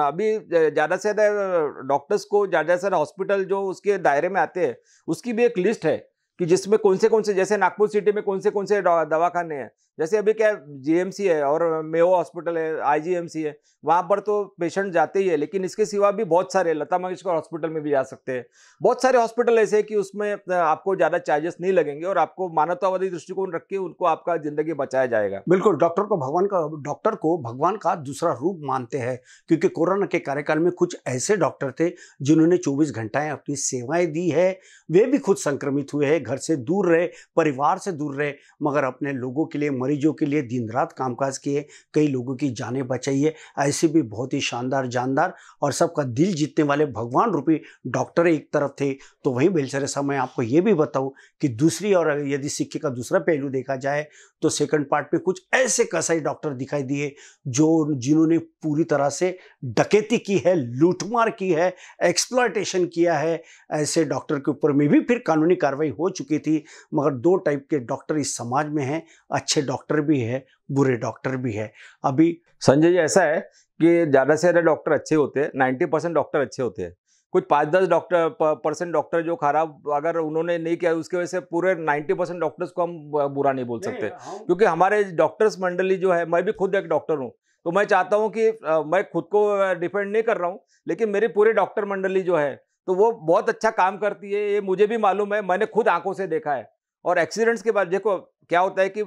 अभी ज़्यादा से ज़्यादा डॉक्टर्स को ज़्यादा से ज़्यादा हॉस्पिटल जो उसके दायरे में आते हैं उसकी भी एक लिस्ट है कि जिसमें कौन से कौन से जैसे नागपुर सिटी में कौन से कौन से दवाखाने हैं जैसे अभी क्या जीएमसी है और मेयो हॉस्पिटल है आईजीएमसी है वहाँ पर तो पेशेंट जाते ही है लेकिन इसके सिवा भी बहुत सारे लता मंगेशकर हॉस्पिटल में भी जा सकते हैं बहुत सारे हॉस्पिटल ऐसे हैं कि उसमें आपको ज़्यादा चार्जेस नहीं लगेंगे और आपको मानवतावादी दृष्टिकोण रख के उनको आपका ज़िंदगी बचाया जाएगा बिल्कुल डॉक्टर को भगवान का डॉक्टर को भगवान का दूसरा रूप मानते हैं क्योंकि कोरोना के कार्यकाल में कुछ ऐसे डॉक्टर थे जिन्होंने चौबीस घंटाएँ अपनी सेवाएँ दी है वे भी खुद संक्रमित हुए हैं घर से दूर रहे परिवार से दूर रहे मगर अपने लोगों के लिए मरीजों के लिए दिन रात कामकाज किए कई लोगों की जानें बचाई है ऐसे भी बहुत ही शानदार जानदार और सबका दिल जीतने वाले भगवान रूपी डॉक्टर एक तरफ थे तो वहीं बेलसरे साहब मैं आपको ये भी बताऊँ कि दूसरी और यदि सिक्के का दूसरा पहलू देखा जाए तो सेकंड पार्ट में कुछ ऐसे कसाई डॉक्टर दिखाई दिए जो जिन्होंने पूरी तरह से डकैती की है लूटमार की है एक्सप्लॉयटेशन किया है ऐसे डॉक्टर के ऊपर में भी फिर कानूनी कार्रवाई हो चुकी थी मगर दो टाइप के डॉक्टर इस समाज में हैं अच्छे डॉक्टर डॉक्टर भी है बुरे डॉक्टर भी है अभी संजय जी ऐसा है कि ज़्यादा से ज़्यादा डॉक्टर अच्छे होते हैं नाइन्टी परसेंट डॉक्टर अच्छे होते हैं कुछ पाँच दस डॉक्टर परसेंट डॉक्टर जो खराब अगर उन्होंने नहीं किया उसके वजह से पूरे नाइन्टी परसेंट डॉक्टर्स को हम बुरा नहीं बोल सकते नहीं, हाँ। क्योंकि हमारे डॉक्टर्स मंडली जो है मैं भी खुद एक डॉक्टर हूँ तो मैं चाहता हूँ कि मैं खुद को डिफेंड नहीं कर रहा हूँ लेकिन मेरी पूरी डॉक्टर मंडली जो है तो वो बहुत अच्छा काम करती है ये मुझे भी मालूम है मैंने खुद आंखों से देखा है और एक्सीडेंट्स के बाद देखो क्या होता है कि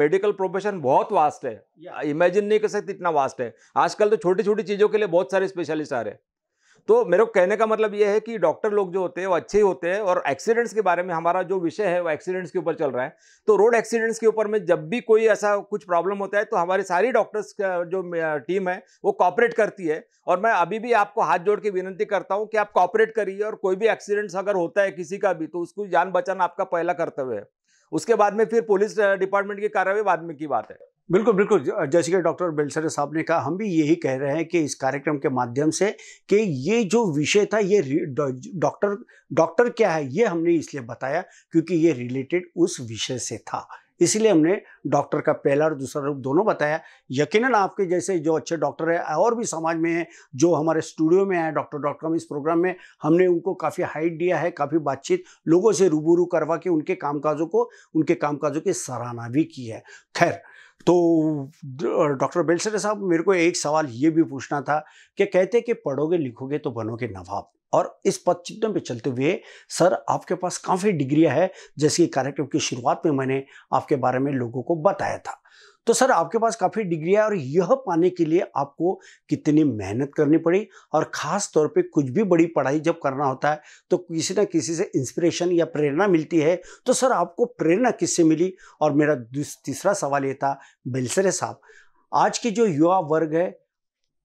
मेडिकल प्रोफेशन बहुत वास्ट है इमेजिन नहीं कर सकते इतना वास्ट है आजकल तो छोटी छोटी चीज़ों के लिए बहुत सारे स्पेशलिस्ट आ रहे हैं तो मेरे को कहने का मतलब ये है कि डॉक्टर लोग जो होते हैं वो अच्छे ही होते हैं और एक्सीडेंट्स के बारे में हमारा जो विषय है वो एक्सीडेंट्स के ऊपर चल रहा है तो रोड एक्सीडेंट्स के ऊपर में जब भी कोई ऐसा कुछ प्रॉब्लम होता है तो हमारी सारी डॉक्टर्स का जो टीम है वो कॉपरेट करती है और मैं अभी भी आपको हाथ जोड़ के विनती करता हूँ कि आप कॉपरेट करिए और कोई भी एक्सीडेंट्स अगर होता है किसी का भी तो उसको जान बचाना आपका पहला कर्तव्य है उसके बाद में फिर पुलिस डिपार्टमेंट की कार्रवाई बाद में की बात है बिल्कुल बिल्कुल जैसे कि डॉक्टर बेलसरे साहब ने कहा हम भी यही कह रहे हैं कि इस कार्यक्रम के माध्यम से कि ये जो विषय था ये डॉक्टर डॉक्टर क्या है ये हमने इसलिए बताया क्योंकि ये रिलेटेड उस विषय से था इसीलिए हमने डॉक्टर का पहला और दूसरा रूप दोनों बताया यकीनन आपके जैसे जो अच्छे डॉक्टर है और भी समाज में हैं जो हमारे स्टूडियो में आए डॉक्टर डॉट कॉम इस प्रोग्राम में हमने उनको काफ़ी हाइट दिया है काफ़ी बातचीत लोगों से रूबरू करवा के उनके कामकाजों को उनके कामकाजों की सराहना भी की है खैर तो डॉक्टर बेलसरे साहब मेरे को एक सवाल ये भी पूछना था कि कहते कि पढ़ोगे लिखोगे तो बनोगे नवाब और इस पद चिन्ह पर चलते हुए सर आपके पास काफ़ी डिग्रियाँ हैं जैसे कि कार्यक्रम की शुरुआत में मैंने आपके बारे में लोगों को बताया था तो सर आपके पास काफ़ी डिग्री है और यह पाने के लिए आपको कितनी मेहनत करनी पड़ी और ख़ास तौर पे कुछ भी बड़ी पढ़ाई जब करना होता है तो किसी ना किसी से इंस्पिरेशन या प्रेरणा मिलती है तो सर आपको प्रेरणा किससे मिली और मेरा तीसरा सवाल ये था बेलसरे साहब आज के जो युवा वर्ग है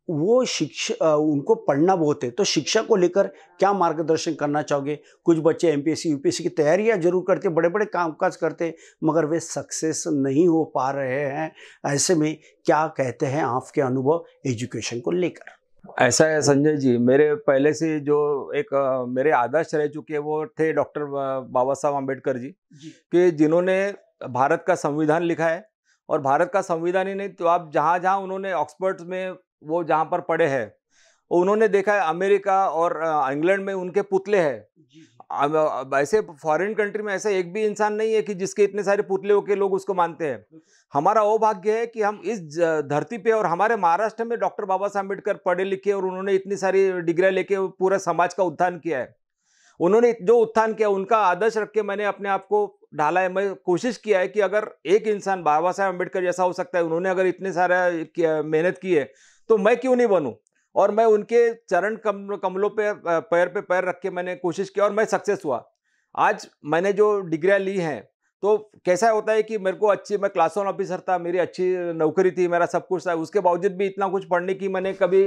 वो शिक्षा उनको पढ़ना बहुत है तो शिक्षा को लेकर क्या मार्गदर्शन करना चाहोगे कुछ बच्चे एम यूपीएससी की तैयारियां जरूर करते बड़े बड़े कामकाज करते मगर वे सक्सेस नहीं हो पा रहे हैं ऐसे में क्या कहते हैं आपके अनुभव एजुकेशन को लेकर ऐसा है संजय जी मेरे पहले से जो एक मेरे आदर्श रह चुके वो थे डॉक्टर बाबा साहब अम्बेडकर जी, जी कि जिन्होंने भारत का संविधान लिखा है और भारत का संविधान ही नहीं तो आप जहाँ जहाँ उन्होंने ऑक्सफर्ड में वो जहाँ पर पड़े हैं उन्होंने देखा है अमेरिका और इंग्लैंड में उनके पुतले हैं ऐसे फॉरेन कंट्री में ऐसा एक भी इंसान नहीं है कि जिसके इतने सारे पुतले हो के लोग उसको मानते हैं हमारा वो भाग्य है कि हम इस धरती पे और हमारे महाराष्ट्र में डॉक्टर बाबा साहब पढ़े लिखे और उन्होंने इतनी सारी डिग्रियाँ लेके पूरा समाज का उत्थान किया है उन्होंने जो उत्थान किया उनका आदर्श रख के मैंने अपने आप को ढाला है मैं कोशिश किया है कि अगर एक इंसान बाबा साहेब अम्बेडकर जैसा हो सकता है उन्होंने अगर इतने सारा मेहनत की है तो मैं क्यों नहीं बनूं और मैं उनके चरण कम कमलों पे पैर पे पैर रख के मैंने कोशिश की और मैं सक्सेस हुआ आज मैंने जो डिग्रियाँ ली हैं तो कैसा होता है कि मेरे को अच्छी मैं क्लास वन ऑफिसर था मेरी अच्छी नौकरी थी मेरा सब कुछ था उसके बावजूद भी इतना कुछ पढ़ने की मैंने कभी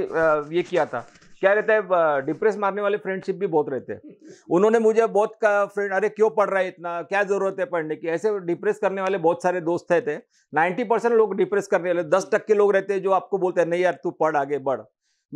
ये किया था क्या रहता है डिप्रेस मारने वाले फ्रेंडशिप भी बहुत रहते हैं उन्होंने मुझे बहुत का फ्रेंड अरे क्यों पढ़ रहा है इतना क्या जरूरत है पढ़ने की ऐसे डिप्रेस करने वाले बहुत सारे दोस्त रहते थे नाइन्टी परसेंट लोग डिप्रेस करने वाले दस हम्म। टक्के लोग रहते हैं जो आपको बोलते हैं नहीं यार तू पढ़ आगे बढ़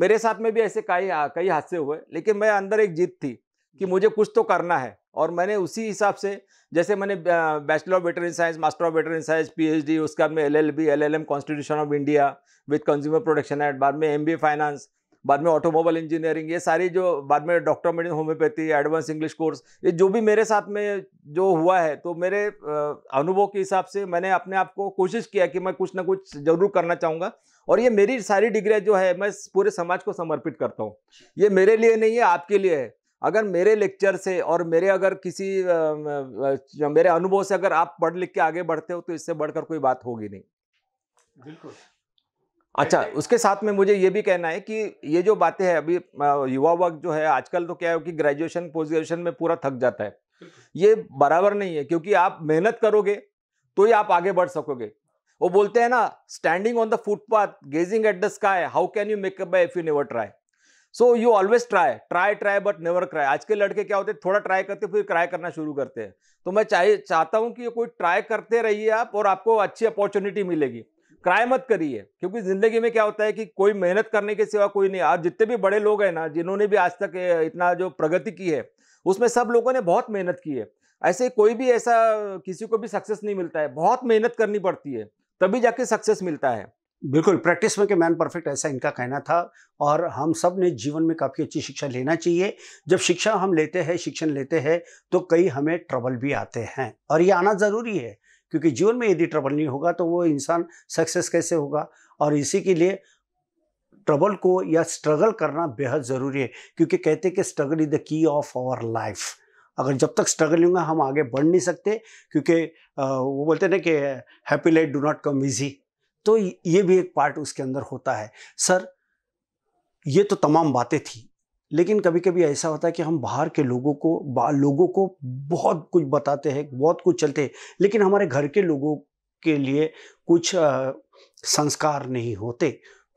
मेरे साथ में भी ऐसे कई कई हादसे हुए लेकिन मैं अंदर एक जीत थी कि मुझे कुछ तो करना है और मैंने उसी हिसाब से जैसे मैंने bachelor of veteran science master of veteran science PhD उसके बाद में LLB LLM constitution of India with consumer production act बाद में एमबीए फाइनेंस बाद में ऑटोमोबाइल इंजीनियरिंग ये सारी जो बाद में doctor medicine homeopathy advance English course ये जो भी मेरे साथ में जो हुआ है तो मेरे अनुभव के हिसाब से मैंने अपने आप को कोशिश किया कि मैं कुछ ना कुछ जरूर करना चाहूँगा और ये मेरी सारी डिग्रियाँ जो है मैं पूरे समाज को समर्पित करता हूँ ये मेरे लिए नहीं है आपके लिए है अगर मेरे लेक्चर से और मेरे अगर किसी मेरे अनुभव से अगर आप पढ़ लिख के आगे बढ़ते हो तो इससे बढ़कर कोई बात होगी नहीं बिल्कुल अच्छा उसके साथ में मुझे ये भी कहना है कि ये जो बातें हैं अभी युवा वर्ग जो है आजकल तो क्या है कि ग्रेजुएशन पोस्ट ग्रेजुएशन में पूरा थक जाता है ये बराबर नहीं है क्योंकि आप मेहनत करोगे तो ही आप आगे बढ़ सकोगे वो बोलते हैं ना standing on the footpath gazing at the sky how can you make up by if you never try so you always try try try but never cry आज के लड़के क्या होते हैं थोड़ा ट्राई करते फिर क्राई करना शुरू करते हैं तो मैं चाहे चाहता हूँ कि कोई ट्राई करते रहिए आप और आपको अच्छी अपॉर्चुनिटी मिलेगी क्राय मत करिए क्योंकि ज़िंदगी में क्या होता है कि कोई मेहनत करने के सिवा कोई नहीं आज जितने भी बड़े लोग हैं ना जिन्होंने भी आज तक इतना जो प्रगति की है उसमें सब लोगों ने बहुत मेहनत की है ऐसे कोई भी ऐसा किसी को भी सक्सेस नहीं मिलता है बहुत मेहनत करनी पड़ती है तभी जाके सक्सेस मिलता है बिल्कुल प्रैक्टिस में के मैन परफेक्ट ऐसा इनका कहना था और हम सब ने जीवन में काफ़ी अच्छी शिक्षा लेना चाहिए जब शिक्षा हम लेते हैं शिक्षण लेते हैं तो कई हमें ट्रबल भी आते हैं और ये आना ज़रूरी है क्योंकि जीवन में यदि ट्रबल नहीं होगा तो वो इंसान सक्सेस कैसे होगा और इसी के लिए ट्रबल को या स्ट्रगल करना बेहद ज़रूरी है क्योंकि कहते हैं कि struggle is the key of our life अगर जब तक स्ट्रगल होगा हम आगे बढ़ नहीं सकते क्योंकि वो बोलते ना कि happy life do not come easy तो ये भी एक पार्ट उसके अंदर होता है सर ये तो तमाम बातें थी लेकिन कभी कभी ऐसा होता है कि हम बाहर के लोगों को लोगों को बहुत कुछ बताते हैं बहुत कुछ चलते हैं लेकिन हमारे घर के लोगों के लिए कुछ आ, संस्कार नहीं होते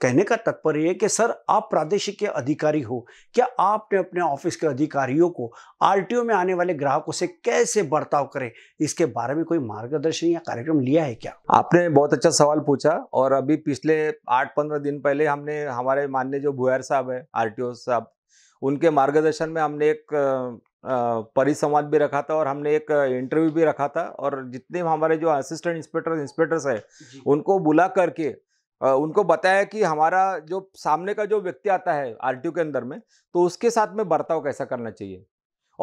कहने का तात्पर्य है कि सर आप प्रादेशिक के अधिकारी हो क्या आपने अपने ऑफिस के अधिकारियों को आर में आने वाले ग्राहकों से कैसे बर्ताव करें इसके बारे में कोई मार्गदर्शन या कार्यक्रम लिया है क्या आपने बहुत अच्छा सवाल पूछा और अभी पिछले आठ पंद्रह दिन पहले हमने हमारे माननीय जो भुयार साहब है आर साहब उनके मार्गदर्शन में हमने एक परिसंवाद भी रखा था और हमने एक इंटरव्यू भी रखा था और जितने हमारे जो असिस्टेंट इंस्पेक्टर इंस्पेक्टर्स है उनको बुला करके उनको बताया कि हमारा जो सामने का जो व्यक्ति आता है आर के अंदर में तो उसके साथ में बर्ताव कैसा करना चाहिए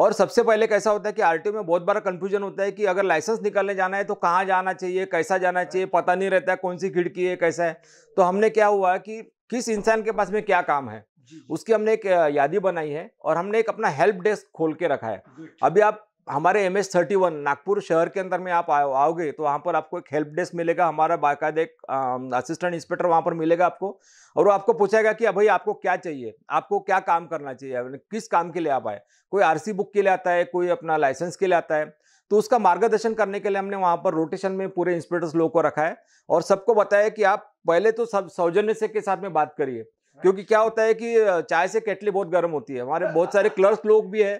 और सबसे पहले कैसा होता है कि आर में बहुत बड़ा कन्फ्यूजन होता है कि अगर लाइसेंस निकालने जाना है तो कहाँ जाना चाहिए कैसा जाना चाहिए पता नहीं रहता है कौन सी खिड़की है कैसा है तो हमने क्या हुआ कि किस इंसान के पास में क्या काम है उसकी हमने एक यादी बनाई है और हमने एक अपना हेल्प डेस्क खोल के रखा है अभी आप हमारे M S thirty one Nagpur शहर के अंदर में आप आओगे तो वहाँ पर आपको एक हेल्प डेस्क मिलेगा हमारा बाकायदा एक असिस्टेंट इंस्पेक्टर वहाँ पर मिलेगा आपको और वो आपको पूछेगा कि भाई आपको क्या चाहिए आपको क्या काम करना चाहिए किस काम के लिए आप आए कोई आरसी बुक के लिए आता है कोई अपना लाइसेंस के लिए आता है तो उसका मार्गदर्शन करने के लिए हमने वहाँ पर रोटेशन में पूरे इंस्पेक्टर्स लोगों को रखा है और सबको बताया कि आप पहले तो सब सौजन्य से के साथ में बात करिए क्योंकि क्या होता है कि चाय से केटली बहुत गर्म होती है हमारे बहुत सारे क्लर्क लोग भी है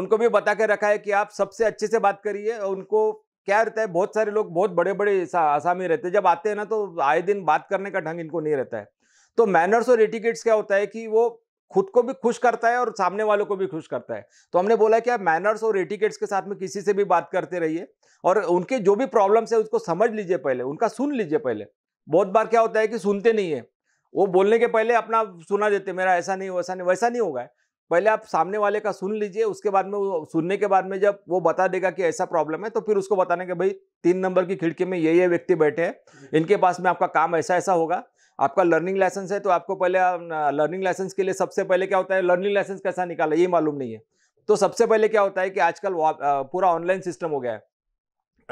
उनको भी बता के रखा है कि आप सबसे अच्छे से बात करिए और उनको क्या रहता है बहुत सारे लोग बहुत बड़े बड़े आसामी रहते हैं जब आते हैं ना तो आए दिन बात करने का ढंग इनको नहीं रहता है तो मैनर्स और एटिकेट्स क्या होता है कि वो खुद को भी खुश करता है और सामने वालों को भी खुश करता है तो हमने बोला कि आप मैनर्स और एटिकेट्स के साथ में किसी से भी बात करते रहिए और उनके जो भी प्रॉब्लम्स है उसको समझ लीजिए पहले उनका सुन लीजिए पहले बहुत बार क्या होता है कि सुनते नहीं है वो बोलने के पहले अपना सुना देते मेरा ऐसा नहीं वैसा नहीं वैसा नहीं होगा पहले आप सामने वाले का सुन लीजिए उसके बाद में वो सुनने के बाद में जब वो बता देगा कि ऐसा प्रॉब्लम है तो फिर उसको बताने के भाई तीन नंबर की खिड़की में ये ये व्यक्ति बैठे हैं इनके पास में आपका काम ऐसा ऐसा होगा आपका लर्निंग लाइसेंस है तो आपको पहले लर्निंग लाइसेंस के लिए सबसे पहले क्या होता है लर्निंग लाइसेंस कैसा निकाला ये मालूम नहीं है तो सबसे पहले क्या होता है कि आजकल पूरा ऑनलाइन सिस्टम हो गया है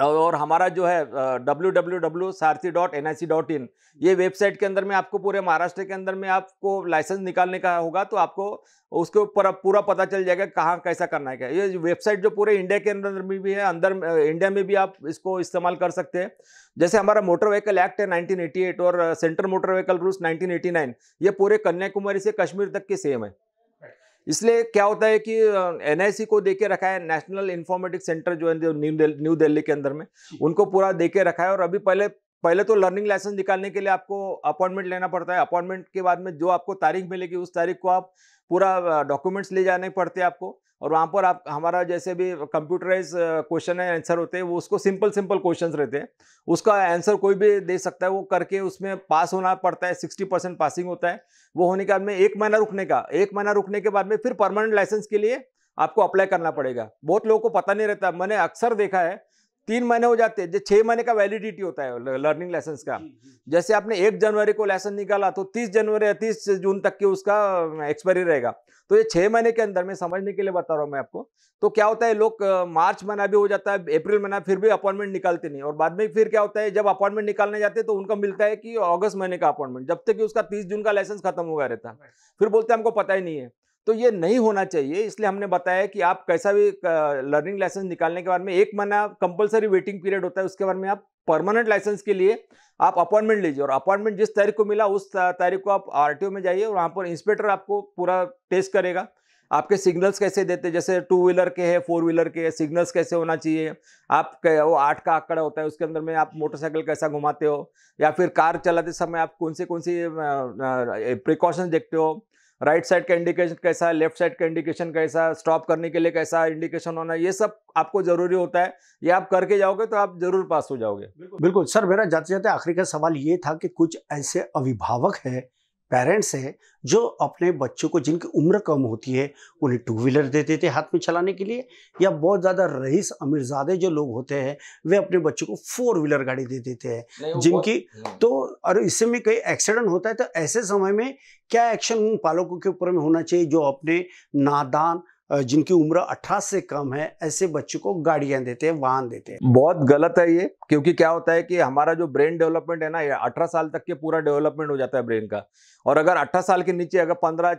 और हमारा जो है W W W Sarathi dot N I C dot in ये वेबसाइट के अंदर में आपको पूरे महाराष्ट्र के अंदर में आपको लाइसेंस निकालने का होगा तो आपको उसके ऊपर पूरा पता चल जाएगा कहाँ कैसा करना है क्या ये वेबसाइट जो पूरे इंडिया के अंदर में भी है अंदर इंडिया में भी आप इसको इस्तेमाल कर सकते हैं जैसे हमारा मोटर व्हीकल एक्ट है नाइनटीन और central motor vehicle rules nineteen ये पूरे कन्याकुमारी से कश्मीर तक के सेम है इसलिए क्या होता है कि एनआईसी को देके रखा है नेशनल इन्फॉर्मेटिक सेंटर जो है न्यू दिल्ली के अंदर में उनको पूरा देके रखा है और अभी पहले पहले तो लर्निंग लाइसेंस निकालने के लिए आपको अपॉइंटमेंट लेना पड़ता है अपॉइंटमेंट के बाद में जो आपको तारीख मिलेगी उस तारीख को आप पूरा डॉक्यूमेंट्स ले जाने पड़ते हैं आपको और वहाँ पर आप हमारा जैसे भी कंप्यूटराइज क्वेश्चन है आंसर होते हैं वो उसको सिंपल सिंपल क्वेश्चन रहते हैं उसका आंसर कोई भी दे सकता है वो करके उसमें पास होना पड़ता है सिक्सटी परसेंट पासिंग होता है वो होने के बाद में एक महीना रुकने का एक महीना रुकने के बाद में फिर परमानेंट लाइसेंस के लिए आपको अप्लाई करना पड़ेगा बहुत लोगों को पता नहीं रहता मैंने अक्सर देखा है तीन महीने हो जाते हैं जो छह महीने का वैलिडिटी होता है लर्निंग लाइसेंस का जैसे आपने एक जनवरी को लाइसेंस निकाला तो तीस जनवरी या तीस जून तक की उसका एक्सपायरी रहेगा तो ये छह महीने के अंदर में समझने के लिए बता रहा हूँ मैं आपको तो क्या होता है लोग मार्च महीना भी हो जाता है अप्रैल महीना फिर भी अपॉइंटमेंट निकालते नहीं और बाद में फिर क्या होता है जब अपॉइंटमेंट निकालने जाते हैं तो उनका मिलता है कि अगस्त महीने का अपॉइंटमेंट जब तक कि उसका तीस जून का लाइसेंस खत्म हुआ रहता है फिर बोलते हैं हमको पता ही नहीं है तो ये नहीं होना चाहिए इसलिए हमने बताया कि आप कैसा भी लर्निंग लाइसेंस निकालने के बारे में एक महीना कंपलसरी वेटिंग पीरियड होता है उसके बारे में आप परमानेंट लाइसेंस के लिए आप अपॉइंटमेंट लीजिए और अपॉइंटमेंट जिस तारीख को मिला उस तारीख को आप आर में जाइए और वहाँ पर इंस्पेक्टर आपको पूरा टेस्ट करेगा आपके सिग्नल्स कैसे देते जैसे टू व्हीलर के है फोर व्हीलर के हैं सिग्नल्स कैसे होना चाहिए आप वो आठ का आंकड़ा होता है उसके अंदर में आप मोटरसाइकिल कैसा घुमाते हो या फिर कार चलाते समय आप कौन से कौन सी प्रिकॉशंस देखते हो राइट साइड का इंडिकेशन कैसा है लेफ्ट साइड का इंडिकेशन कैसा है स्टॉप करने के लिए कैसा इंडिकेशन होना ये सब आपको जरूरी होता है ये आप करके जाओगे तो आप जरूर पास हो जाओगे बिल्कुल, बिल्कुल सर मेरा जाते जाते आखिरी का सवाल ये था कि कुछ ऐसे अभिभावक हैं पेरेंट्स हैं जो अपने बच्चों को जिनकी उम्र कम होती है उन्हें टू व्हीलर दे देते हाथ में चलाने के लिए या बहुत ज़्यादा रईस अमीरजादे जो लोग होते हैं वे अपने बच्चों को फोर व्हीलर गाड़ी दे देते हैं जिनकी तो और इससे में कई एक्सीडेंट होता है तो ऐसे समय में क्या एक्शन उन पालकों के ऊपर में होना चाहिए जो अपने नादान जिनकी उम्र 18 से कम है ऐसे बच्चों को गाड़ियां देते हैं वाहन देते हैं बहुत गलत है ये क्योंकि क्या होता है कि हमारा जो ब्रेन डेवलपमेंट है ना ये 18 साल तक के पूरा डेवलपमेंट हो जाता है ब्रेन का और अगर 18 साल के नीचे अगर 15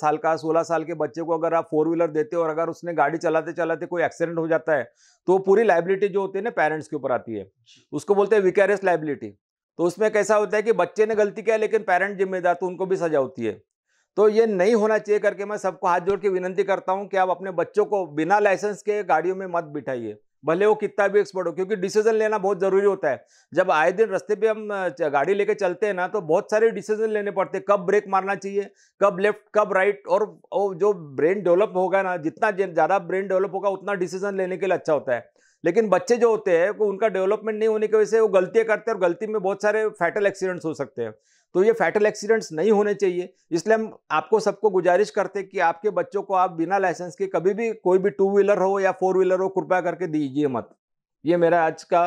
साल का 16 साल के बच्चे को अगर आप फोर व्हीलर देते हो और अगर उसने गाड़ी चलाते चलाते कोई एक्सीडेंट हो जाता है तो पूरी लाइबिलिटी जो होती है ना पेरेंट्स के ऊपर आती है उसको बोलते हैं विकेरियस लाइबिलिटी तो उसमें कैसा होता है कि बच्चे ने गलती किया लेकिन पेरेंट जिम्मेदार तो उनको भी सजा होती है तो ये नहीं होना चाहिए करके मैं सबको हाथ जोड़ के विनती करता हूँ कि आप अपने बच्चों को बिना लाइसेंस के गाड़ियों में मत बिठाइए भले वो कितना भी एक्सपर्ट हो क्योंकि डिसीजन लेना बहुत ज़रूरी होता है जब आए दिन रास्ते पे हम गाड़ी लेके चलते हैं ना तो बहुत सारे डिसीजन लेने पड़ते हैं कब ब्रेक मारना चाहिए कब लेफ्ट कब राइट और जो ब्रेन डेवलप होगा ना जितना ज़्यादा ब्रेन डेवलप होगा उतना डिसीजन लेने के लिए अच्छा होता है लेकिन बच्चे जो होते हैं उनका डेवलपमेंट नहीं होने की वजह से वो गलतियाँ करते हैं और गलती में बहुत सारे फैटल एक्सीडेंट्स हो सकते हैं तो ये फैटल एक्सीडेंट्स नहीं होने चाहिए इसलिए हम आपको सबको गुजारिश करते कि आपके बच्चों को आप बिना लाइसेंस के कभी भी कोई भी टू व्हीलर हो या फोर व्हीलर हो कृपया करके दीजिए मत ये मेरा आज का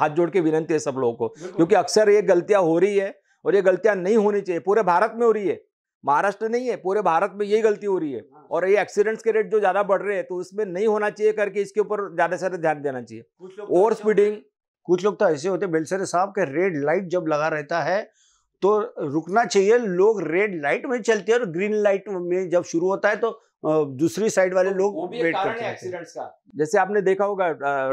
हाथ जोड़ के विनंती है सब लोगों को क्योंकि अक्सर ये गलतियां हो रही है और ये गलतियां नहीं होनी चाहिए पूरे भारत में हो रही है महाराष्ट्र नहीं है पूरे भारत में यही गलती हो रही है हाँ। और ये एक्सीडेंट्स के रेट जो ज़्यादा बढ़ रहे हैं तो उसमें नहीं होना चाहिए करके इसके ऊपर ज़्यादा से ज़्यादा ध्यान देना चाहिए ओवर स्पीडिंग तो कुछ लोग तो ऐसे होते बेलसरे साहब के रेड लाइट जब लगा रहता है तो रुकना चाहिए लोग रेड लाइट में चलते हैं और ग्रीन लाइट में जब शुरू होता है तो दूसरी साइड वाले तो लोग वेट करते हैं जैसे आपने देखा होगा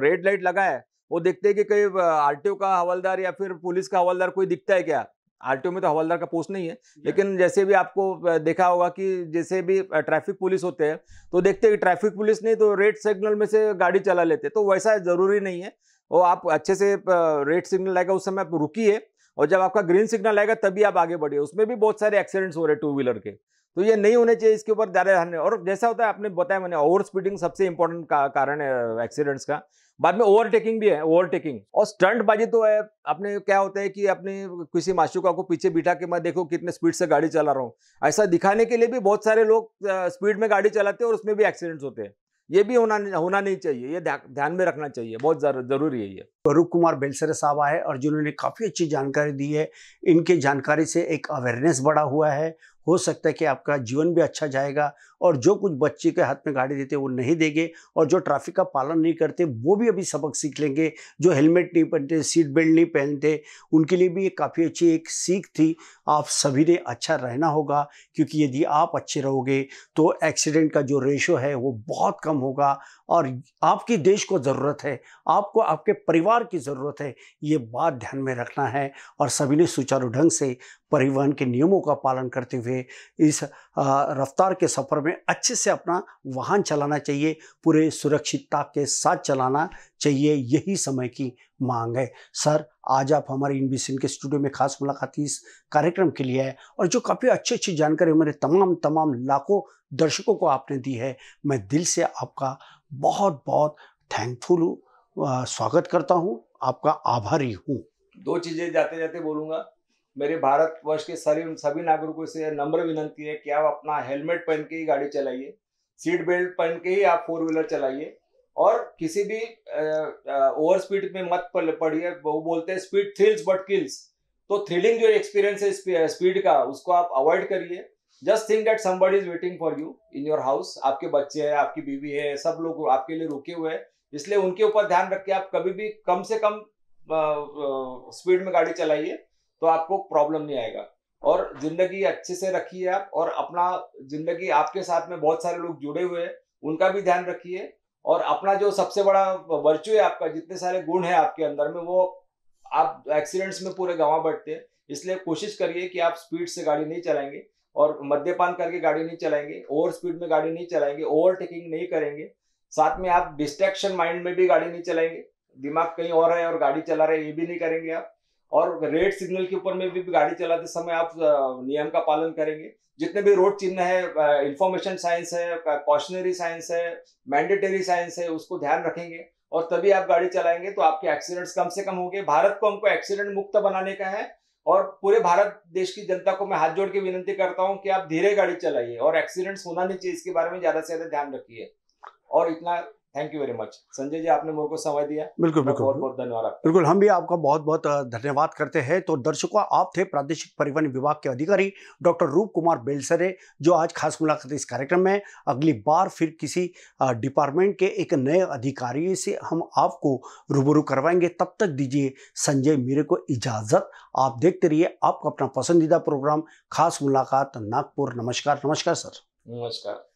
रेड लाइट लगा है वो देखते हैं कि कहीं आरटीओ का हवलदार या फिर पुलिस का हवलदार कोई दिखता है क्या आरटीओ में तो हवलदार का पोस्ट नहीं है लेकिन जैसे भी आपको देखा होगा कि जैसे भी ट्रैफिक पुलिस होते हैं तो देखते हैं कि ट्रैफिक पुलिस नहीं तो रेड सिग्नल में से गाड़ी चला लेते तो वैसा जरूरी नहीं है वो आप अच्छे से रेड सिग्नल आएगा उस समय आप रुकी है और जब आपका ग्रीन सिग्नल आएगा तभी आप आगे बढ़िए उसमें भी बहुत सारे एक्सीडेंट्स हो रहे टू व्हीलर के तो ये नहीं होने चाहिए इसके ऊपर ज़्यादा ध्यान और जैसा होता है आपने बताया मैंने ओवर स्पीडिंग सबसे इंपॉर्टेंट का, कारण है एक्सीडेंट्स का बाद में ओवरटेकिंग भी है ओवरटेकिंग और स्टंट बाजी तो है अपने क्या होता है कि अपने किसी माशुका को पीछे बिठा के मैं देखो कितने स्पीड से गाड़ी चला रहा हूँ ऐसा दिखाने के लिए भी बहुत सारे लोग स्पीड में गाड़ी चलाते हैं और उसमें भी एक्सीडेंट्स होते हैं ये भी होना होना नहीं चाहिए ये ध्यान में रखना चाहिए बहुत ज़रूरी है ये स्वरूप कुमार बेलसरे साहब आए और जिन्होंने काफ़ी अच्छी जानकारी दी है इनके जानकारी से एक अवेयरनेस बढ़ा हुआ है हो सकता है कि आपका जीवन भी अच्छा जाएगा और जो कुछ बच्चे के हाथ में गाड़ी देते वो नहीं देंगे और जो ट्रैफिक का पालन नहीं करते वो भी अभी सबक सीख लेंगे जो हेलमेट नहीं पहनते सीट बेल्ट नहीं पहनते उनके लिए भी ये काफ़ी अच्छी एक सीख थी आप सभी ने अच्छा रहना होगा क्योंकि यदि आप अच्छे रहोगे तो एक्सीडेंट का जो रेशो है वो बहुत कम होगा और आपकी देश को ज़रूरत है आपको आपके परिवार की ज़रूरत है ये बात ध्यान में रखना है और सभी ने सुचारू ढंग से परिवहन के नियमों का पालन करते हुए इस रफ्तार के सफ़र में अच्छे से अपना वाहन चलाना चाहिए पूरे सुरक्षितता के साथ चलाना चाहिए यही समय की मांग है सर आज आप हमारे इन के स्टूडियो में खास मुलाकात इस कार्यक्रम के लिए है और जो काफ़ी अच्छी अच्छी जानकारी हमारे तमाम तमाम लाखों दर्शकों को आपने दी है मैं दिल से आपका बहुत बहुत थैंकफुल हूँ स्वागत करता हूँ आपका आभारी हूँ दो चीज़ें जाते जाते बोलूंगा मेरे भारतवर्ष के सभी सभी नागरिकों से नम्र विनंती है कि आप अपना हेलमेट पहन के ही गाड़ी चलाइए सीट बेल्ट पहन के ही आप फोर व्हीलर चलाइए और किसी भी ओवर स्पीड में मत पड़िए वो बोलते हैं स्पीड थ्रिल्स बट किल्स तो थ्रिलिंग जो एक्सपीरियंस है स्पीड का उसको आप अवॉइड करिए just think that somebody is waiting for you in your house आपके बच्चे हैं आपकी बीवी है सब लोग आपके लिए रुके हुए हैं इसलिए उनके ऊपर ध्यान रख के आप कभी भी कम से कम स्पीड में गाड़ी चलाइए तो आपको प्रॉब्लम नहीं आएगा और जिंदगी अच्छे से रखिए आप और अपना जिंदगी आपके साथ में बहुत सारे लोग जुड़े हुए हैं उनका भी ध्यान रखिए और अपना जो सबसे बड़ा वर्चू है आपका जितने सारे गुण है आपके अंदर में वो आप एक्सीडेंट्स में पूरे गवा बैठते हैं इसलिए कोशिश करिए कि आप स्पीड से गाड़ी नहीं चलाएंगे और मद्यपान करके गाड़ी नहीं चलाएंगे ओवर स्पीड में गाड़ी नहीं चलाएंगे ओवरटेकिंग नहीं करेंगे साथ में आप डिस्ट्रैक्शन माइंड में भी गाड़ी नहीं चलाएंगे दिमाग कहीं और है और गाड़ी चला रहे ये भी नहीं करेंगे आप और रेड सिग्नल के ऊपर में भी गाड़ी चलाते समय आप नियम का पालन करेंगे जितने भी रोड चिन्ह है इंफॉर्मेशन साइंस है कॉशनरी साइंस है मैंडेटरी साइंस है उसको ध्यान रखेंगे और तभी आप गाड़ी चलाएंगे तो आपके एक्सीडेंट्स कम से कम होंगे भारत को हमको एक्सीडेंट मुक्त बनाने का है और पूरे भारत देश की जनता को मैं हाथ जोड़ के विनती करता हूँ कि आप धीरे गाड़ी चलाइए और एक्सीडेंट्स होना नहीं चाहिए इसके बारे में ज्यादा से ज्यादा ध्यान रखिए और इतना thank you very much Sanjay ji आपने मुझको समय दिया बिल्कुल बिल्कुल बहुत बहुत धन्यवाद बिल्कुल हम भी आपका बहुत बहुत धन्यवाद करते हैं तो दर्शकों आप थे प्रादेशिक परिवहन विभाग के अधिकारी डॉक्टर रूप कुमार बेलसरे जो आज खास मुलाकात इस कार्यक्रम में अगली बार फिर किसी डिपार्टमेंट के एक नए अधिकारी से हम आपको रूबरू करवाएंगे तब तक दीजिए संजय मीरे को इजाज़त आप देखते रहिए आपका अपना पसंदीदा प्रोग्राम खास मुलाकात नागपुर नमस्कार नमस्कार सर नमस्कार